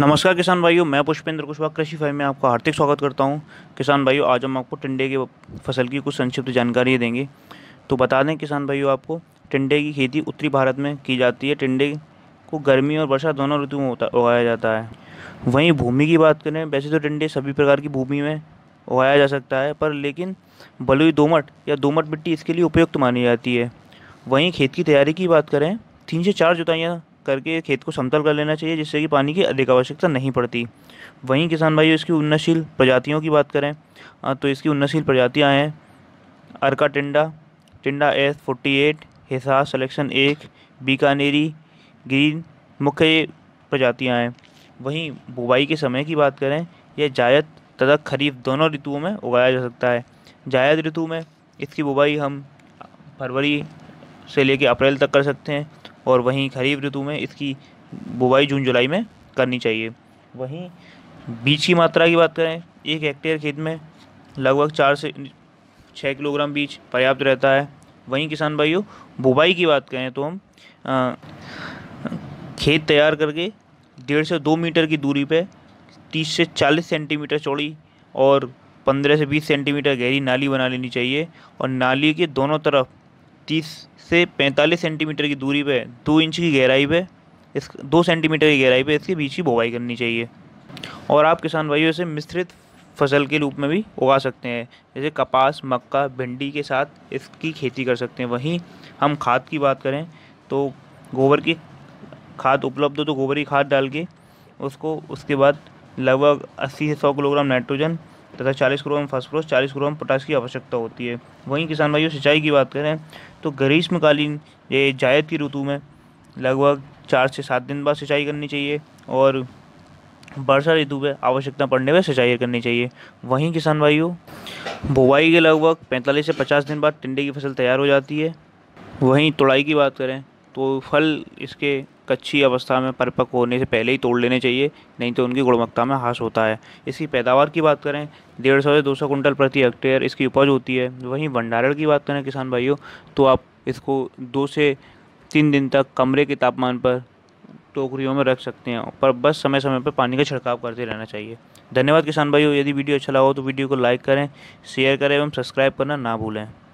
नमस्कार किसान भाइयों मैं पुष्पेंद्र कुशवाहा कृषि फाइव में आपका हार्दिक स्वागत करता हूं किसान भाइयों आज हम आपको टिंडे की फसल की कुछ संक्षिप्त जानकारी देंगे तो बता दें किसान भाइयों आपको टिंडे की खेती उत्तरी भारत में की जाती है टिंडे को गर्मी और वर्षा दोनों ऋतु में उगाया जाता है वहीं भूमि की बात करें वैसे तो टिंडे सभी प्रकार की भूमि में उगाया जा सकता है पर लेकिन बलुई दोमट या दोमट मिट्टी इसके लिए उपयुक्त मानी जाती है वहीं खेत की तैयारी की बात करें तीन से चार जुताइयाँ करके खेत को समतल कर लेना चाहिए जिससे कि पानी की अधिक आवश्यकता नहीं पड़ती वहीं किसान भाइयों इसकी उन्नतशील प्रजातियों की बात करें तो इसकी उन्नतशील प्रजातियाँ हैं अर्का टिंडा टिंडा S forty eight Hisar selection एक बीकानेरी ग्रीन मुख्य प्रजातियाँ हैं वहीं बुवाई के समय की बात करें यह जायद तथा खरीफ दोनों ऋतुओं में उगाया जा सकता है जायद ऋतु में इसकी बुवाई हम फरवरी से लेकर अप्रैल तक कर सकते हैं और वहीं खरीफ ऋतु में इसकी बुवाई जून जुलाई में करनी चाहिए वहीं बीज की मात्रा की बात करें एक हेक्टेयर खेत में लगभग चार से छः किलोग्राम बीज पर्याप्त रहता है वहीं किसान भाइयों बुवाई की बात करें तो हम आ, खेत तैयार करके डेढ़ से दो मीटर की दूरी पर तीस से चालीस सेंटीमीटर चौड़ी और पंद्रह से बीस सेंटीमीटर गहरी नाली बना लेनी चाहिए और नाली के दोनों तरफ तीस से पैंतालीस सेंटीमीटर की दूरी पे दो इंच की गहराई पे इस दो सेंटीमीटर की गहराई पे इसके बीच की बुवाई करनी चाहिए और आप किसान भाइयों से मिश्रित फसल के रूप में भी उगा सकते हैं जैसे कपास मक्का भिंडी के साथ इसकी खेती कर सकते हैं वहीं हम खाद की बात करें तो गोबर की खाद उपलब्ध हो तो गोबर की खाद डाल के उसको उसके बाद लगभग अस्सी से सौ किलोग्राम नाइट्रोजन तथा 40 ग्राम फास्फोरस 40 ग्राम पोटास की आवश्यकता होती है वहीं किसान भाइयों सिंचाई की बात करें तो ग्रीष्मकालीन ये जायद की ऋतु में लगभग चार से सात दिन बाद सिंचाई करनी चाहिए और वर्षा ऋतु में आवश्यकता पड़ने पर सिंचाई करनी चाहिए वहीं किसान भाइयों बुआई के लगभग पैंतालीस से पचास दिन बाद टिंडे की फसल तैयार हो जाती है वहीं तोड़ाई की बात करें तो फल इसके कच्ची अवस्था में परिपक्व होने से पहले ही तोड़ लेने चाहिए नहीं तो उनकी गुणवत्ता में हास होता है इसकी पैदावार की बात करें डेढ़ सौ से दो सौ कुंटल प्रति हेक्टेयर इसकी उपज होती है वहीं भंडारण की बात करें किसान भाइयों तो आप इसको दो से तीन दिन तक कमरे के तापमान पर टोकरियों में रख सकते हैं पर बस समय समय पर पानी का छिड़काव करते रहना चाहिए धन्यवाद किसान भाइयों यदि वीडियो अच्छा लगा हो तो वीडियो को लाइक करें शेयर करें एवं सब्सक्राइब करना ना भूलें